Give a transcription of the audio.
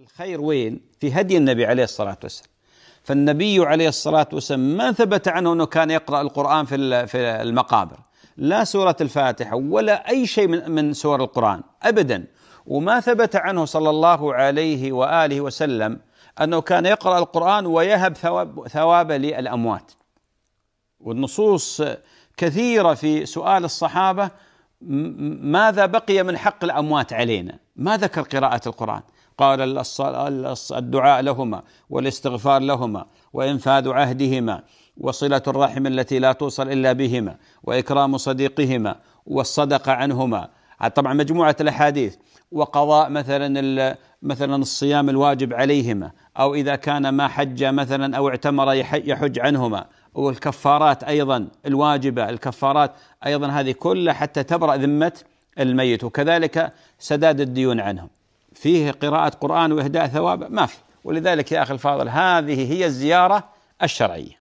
الخير وين؟ في هدي النبي عليه الصلاة والسلام فالنبي عليه الصلاة والسلام ما ثبت عنه أنه كان يقرأ القرآن في في المقابر لا سورة الفاتحة ولا أي شيء من من سور القرآن أبدا وما ثبت عنه صلى الله عليه وآله وسلم أنه كان يقرأ القرآن ويهب ثواب ثواب للأموات والنصوص كثيرة في سؤال الصحابة ماذا بقي من حق الأموات علينا ما ذكر قراءة القرآن قال الدعاء لهما والاستغفار لهما وإنفاذ عهدهما وصلة الرحم التي لا توصل إلا بهما وإكرام صديقهما والصدقة عنهما طبعا مجموعة الأحاديث وقضاء مثلا مثلا الصيام الواجب عليهما أو إذا كان ما حج مثلا أو اعتمر يحج عنهما والكفارات أيضا الواجبة الكفارات أيضا هذه كلها حتى تبرأ ذمة الميت وكذلك سداد الديون عنهم فيه قراءة قرآن وإهداء ثواب ما في ولذلك يا أخي الفاضل هذه هي الزيارة الشرعية